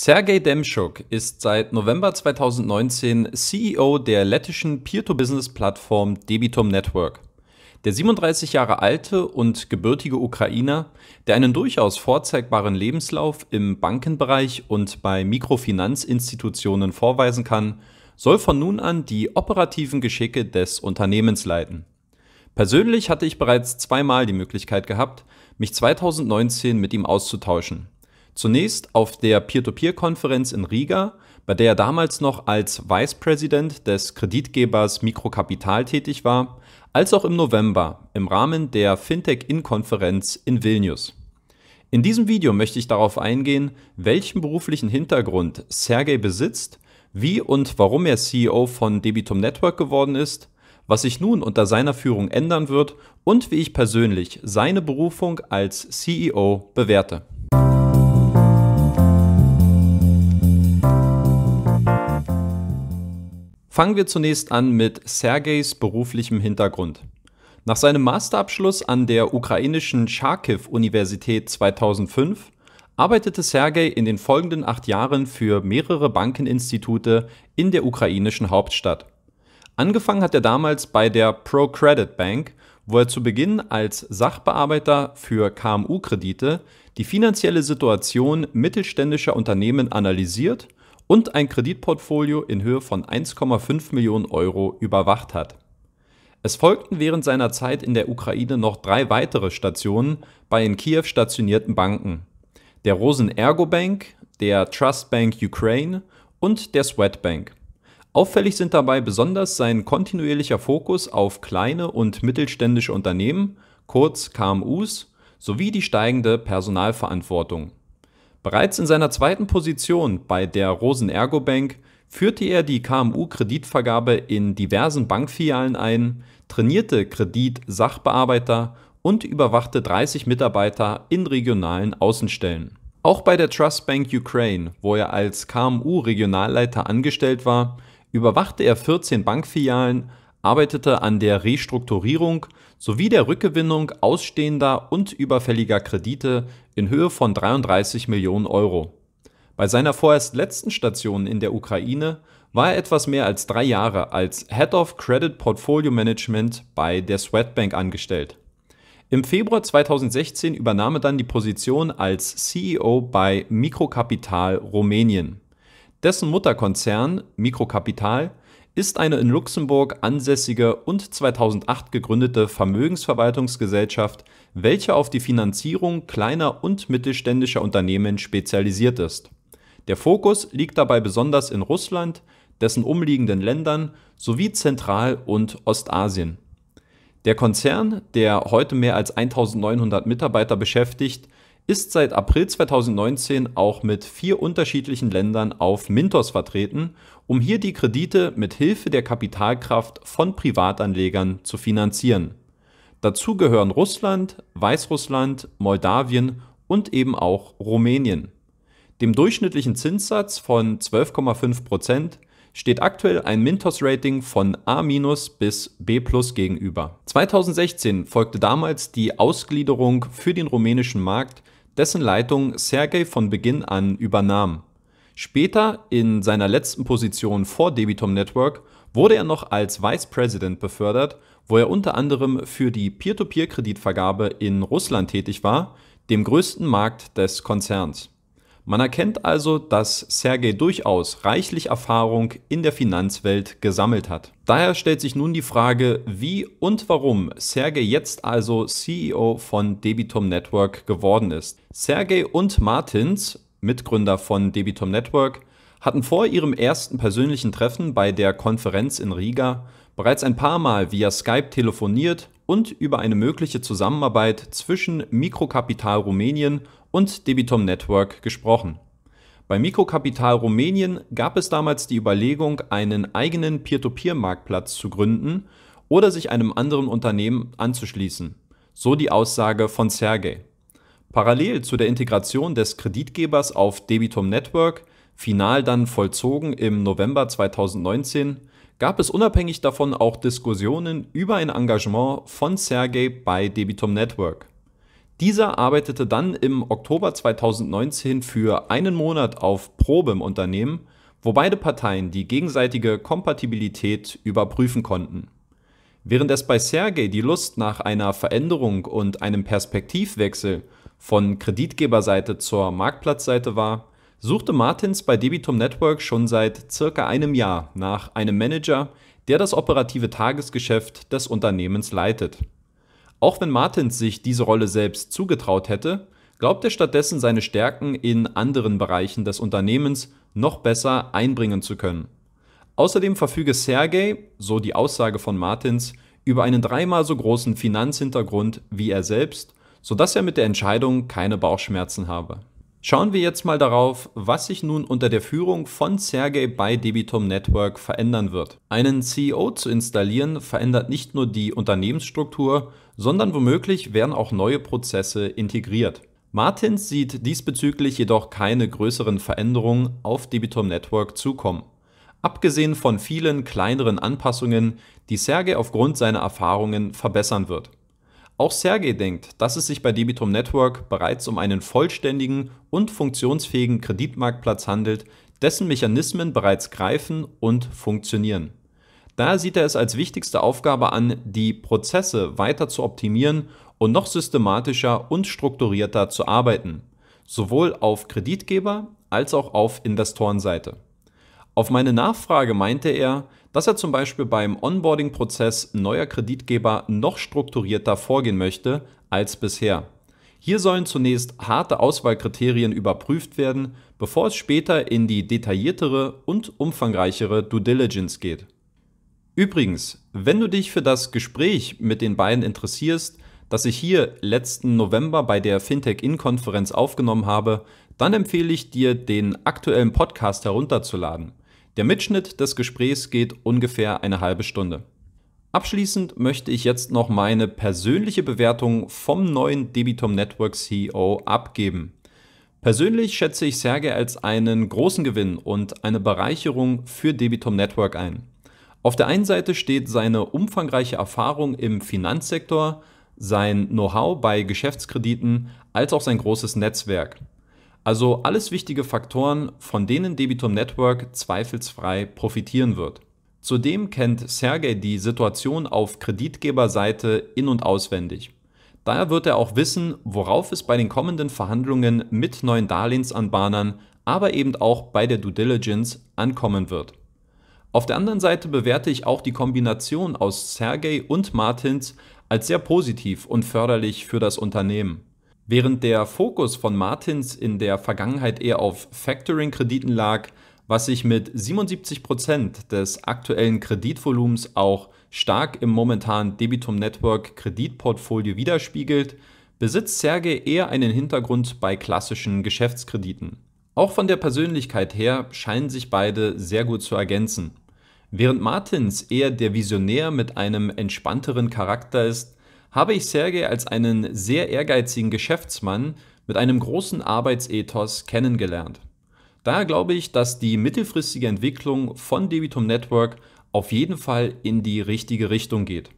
Sergei Demschuk ist seit November 2019 CEO der lettischen Peer-to-Business-Plattform Debitum Network. Der 37 Jahre alte und gebürtige Ukrainer, der einen durchaus vorzeigbaren Lebenslauf im Bankenbereich und bei Mikrofinanzinstitutionen vorweisen kann, soll von nun an die operativen Geschicke des Unternehmens leiten. Persönlich hatte ich bereits zweimal die Möglichkeit gehabt, mich 2019 mit ihm auszutauschen. Zunächst auf der Peer-to-Peer-Konferenz in Riga, bei der er damals noch als Vice President des Kreditgebers Mikrokapital tätig war, als auch im November im Rahmen der Fintech-In-Konferenz in Vilnius. In diesem Video möchte ich darauf eingehen, welchen beruflichen Hintergrund Sergei besitzt, wie und warum er CEO von Debitum Network geworden ist, was sich nun unter seiner Führung ändern wird und wie ich persönlich seine Berufung als CEO bewerte. Fangen wir zunächst an mit Sergejs beruflichem Hintergrund. Nach seinem Masterabschluss an der ukrainischen Charkiw-Universität 2005 arbeitete Sergej in den folgenden acht Jahren für mehrere Bankeninstitute in der ukrainischen Hauptstadt. Angefangen hat er damals bei der ProCredit Bank, wo er zu Beginn als Sachbearbeiter für KMU-Kredite die finanzielle Situation mittelständischer Unternehmen analysiert und ein Kreditportfolio in Höhe von 1,5 Millionen Euro überwacht hat. Es folgten während seiner Zeit in der Ukraine noch drei weitere Stationen bei in Kiew stationierten Banken: der Rosen Ergo Bank, der Trust Bank Ukraine und der Swedbank. Auffällig sind dabei besonders sein kontinuierlicher Fokus auf kleine und mittelständische Unternehmen, kurz KMUs, sowie die steigende Personalverantwortung. Bereits in seiner zweiten Position bei der Rosen-Ergo Bank führte er die KMU-Kreditvergabe in diversen Bankfilialen ein, trainierte Kreditsachbearbeiter und überwachte 30 Mitarbeiter in regionalen Außenstellen. Auch bei der Trust Bank Ukraine, wo er als KMU-Regionalleiter angestellt war, überwachte er 14 Bankfilialen, arbeitete an der Restrukturierung sowie der Rückgewinnung ausstehender und überfälliger Kredite in Höhe von 33 Millionen Euro. Bei seiner vorerst letzten Station in der Ukraine war er etwas mehr als drei Jahre als Head of Credit Portfolio Management bei der Sweatbank angestellt. Im Februar 2016 übernahm er dann die Position als CEO bei Mikrokapital Rumänien. Dessen Mutterkonzern Mikrokapital ist eine in Luxemburg ansässige und 2008 gegründete Vermögensverwaltungsgesellschaft, welche auf die Finanzierung kleiner und mittelständischer Unternehmen spezialisiert ist. Der Fokus liegt dabei besonders in Russland, dessen umliegenden Ländern sowie Zentral- und Ostasien. Der Konzern, der heute mehr als 1900 Mitarbeiter beschäftigt, ist seit April 2019 auch mit vier unterschiedlichen Ländern auf Mintos vertreten, um hier die Kredite mit Hilfe der Kapitalkraft von Privatanlegern zu finanzieren. Dazu gehören Russland, Weißrussland, Moldawien und eben auch Rumänien. Dem durchschnittlichen Zinssatz von 12,5 steht aktuell ein Mintos-Rating von A- bis B gegenüber. 2016 folgte damals die Ausgliederung für den rumänischen Markt dessen Leitung Sergei von Beginn an übernahm. Später, in seiner letzten Position vor Debitom Network, wurde er noch als Vice President befördert, wo er unter anderem für die Peer-to-Peer-Kreditvergabe in Russland tätig war, dem größten Markt des Konzerns. Man erkennt also, dass Sergey durchaus reichlich Erfahrung in der Finanzwelt gesammelt hat. Daher stellt sich nun die Frage, wie und warum Sergey jetzt also CEO von Debitom Network geworden ist. Sergey und Martins, Mitgründer von Debitom Network, hatten vor ihrem ersten persönlichen Treffen bei der Konferenz in Riga bereits ein paar Mal via Skype telefoniert und über eine mögliche Zusammenarbeit zwischen Mikrokapital Rumänien und Debitom Network gesprochen. Bei Mikrokapital Rumänien gab es damals die Überlegung, einen eigenen Peer-to-Peer-Marktplatz zu gründen oder sich einem anderen Unternehmen anzuschließen. So die Aussage von Sergei. Parallel zu der Integration des Kreditgebers auf Debitum Network, final dann vollzogen im November 2019, gab es unabhängig davon auch Diskussionen über ein Engagement von Sergei bei Debitum Network. Dieser arbeitete dann im Oktober 2019 für einen Monat auf Probe im Unternehmen, wo beide Parteien die gegenseitige Kompatibilität überprüfen konnten. Während es bei Sergei die Lust nach einer Veränderung und einem Perspektivwechsel von Kreditgeberseite zur Marktplatzseite war, suchte Martins bei Debitum Network schon seit circa einem Jahr nach einem Manager, der das operative Tagesgeschäft des Unternehmens leitet. Auch wenn Martins sich diese Rolle selbst zugetraut hätte, glaubt er stattdessen seine Stärken in anderen Bereichen des Unternehmens noch besser einbringen zu können. Außerdem verfüge Sergey, so die Aussage von Martins, über einen dreimal so großen Finanzhintergrund wie er selbst, sodass er mit der Entscheidung keine Bauchschmerzen habe. Schauen wir jetzt mal darauf, was sich nun unter der Führung von Sergey bei Debitum Network verändern wird. Einen CEO zu installieren verändert nicht nur die Unternehmensstruktur, sondern womöglich werden auch neue Prozesse integriert. Martins sieht diesbezüglich jedoch keine größeren Veränderungen auf Debitom Network zukommen. Abgesehen von vielen kleineren Anpassungen, die Sergei aufgrund seiner Erfahrungen verbessern wird. Auch Sergei denkt, dass es sich bei Debitum Network bereits um einen vollständigen und funktionsfähigen Kreditmarktplatz handelt, dessen Mechanismen bereits greifen und funktionieren. Daher sieht er es als wichtigste Aufgabe an, die Prozesse weiter zu optimieren und noch systematischer und strukturierter zu arbeiten, sowohl auf Kreditgeber als auch auf Investorenseite. Auf meine Nachfrage meinte er, dass er zum Beispiel beim Onboarding-Prozess neuer Kreditgeber noch strukturierter vorgehen möchte als bisher. Hier sollen zunächst harte Auswahlkriterien überprüft werden, bevor es später in die detailliertere und umfangreichere Due Diligence geht. Übrigens, wenn du dich für das Gespräch mit den beiden interessierst, das ich hier letzten November bei der Fintech In-Konferenz aufgenommen habe, dann empfehle ich dir, den aktuellen Podcast herunterzuladen. Der Mitschnitt des Gesprächs geht ungefähr eine halbe Stunde. Abschließend möchte ich jetzt noch meine persönliche Bewertung vom neuen Debitum Network CEO abgeben. Persönlich schätze ich Serge als einen großen Gewinn und eine Bereicherung für Debitum Network ein. Auf der einen Seite steht seine umfangreiche Erfahrung im Finanzsektor, sein Know-how bei Geschäftskrediten als auch sein großes Netzwerk. Also alles wichtige Faktoren, von denen Debitum Network zweifelsfrei profitieren wird. Zudem kennt Sergey die Situation auf Kreditgeberseite in und auswendig. Daher wird er auch wissen, worauf es bei den kommenden Verhandlungen mit neuen Darlehensanbahnern, aber eben auch bei der Due Diligence ankommen wird. Auf der anderen Seite bewerte ich auch die Kombination aus Sergey und Martins als sehr positiv und förderlich für das Unternehmen. Während der Fokus von Martins in der Vergangenheit eher auf Factoring-Krediten lag, was sich mit 77% Prozent des aktuellen Kreditvolumens auch stark im momentanen Debitum Network Kreditportfolio widerspiegelt, besitzt Sergey eher einen Hintergrund bei klassischen Geschäftskrediten. Auch von der Persönlichkeit her scheinen sich beide sehr gut zu ergänzen. Während Martins eher der Visionär mit einem entspannteren Charakter ist, habe ich Sergei als einen sehr ehrgeizigen Geschäftsmann mit einem großen Arbeitsethos kennengelernt. Daher glaube ich, dass die mittelfristige Entwicklung von Debitum Network auf jeden Fall in die richtige Richtung geht.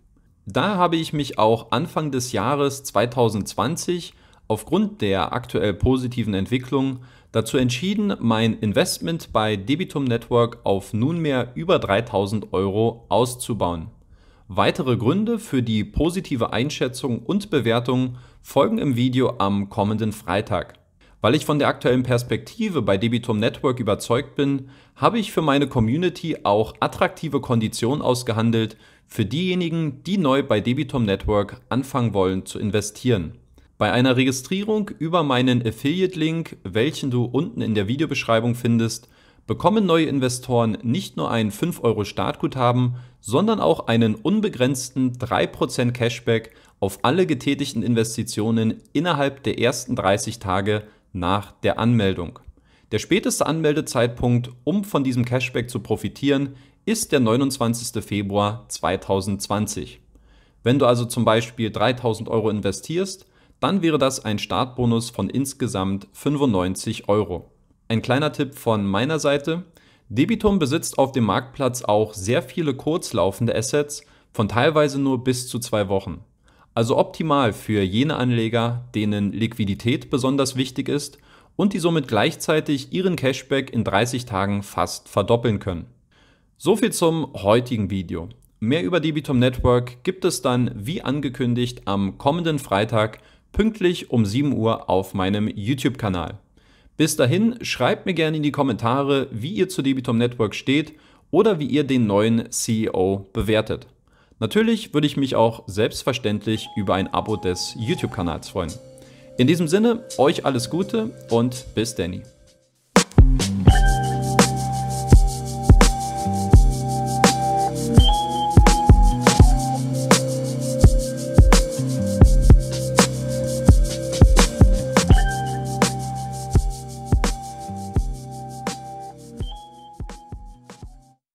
Da habe ich mich auch Anfang des Jahres 2020 aufgrund der aktuell positiven Entwicklung dazu entschieden, mein Investment bei Debitum Network auf nunmehr über 3000 Euro auszubauen. Weitere Gründe für die positive Einschätzung und Bewertung folgen im Video am kommenden Freitag. Weil ich von der aktuellen Perspektive bei Debitum Network überzeugt bin, habe ich für meine Community auch attraktive Konditionen ausgehandelt für diejenigen, die neu bei Debitum Network anfangen wollen zu investieren. Bei einer Registrierung über meinen Affiliate-Link, welchen du unten in der Videobeschreibung findest, bekommen neue Investoren nicht nur ein 5 Euro Startguthaben, sondern auch einen unbegrenzten 3% Cashback auf alle getätigten Investitionen innerhalb der ersten 30 Tage nach der Anmeldung. Der späteste Anmeldezeitpunkt, um von diesem Cashback zu profitieren, ist der 29. Februar 2020. Wenn du also zum Beispiel 3000 Euro investierst, dann wäre das ein Startbonus von insgesamt 95 Euro. Ein kleiner Tipp von meiner Seite. Debitum besitzt auf dem Marktplatz auch sehr viele kurzlaufende Assets von teilweise nur bis zu zwei Wochen. Also optimal für jene Anleger, denen Liquidität besonders wichtig ist und die somit gleichzeitig ihren Cashback in 30 Tagen fast verdoppeln können. Soviel zum heutigen Video. Mehr über Debitum Network gibt es dann wie angekündigt am kommenden Freitag pünktlich um 7 Uhr auf meinem YouTube-Kanal. Bis dahin schreibt mir gerne in die Kommentare, wie ihr zu Debitom Network steht oder wie ihr den neuen CEO bewertet. Natürlich würde ich mich auch selbstverständlich über ein Abo des YouTube-Kanals freuen. In diesem Sinne, euch alles Gute und bis Danny.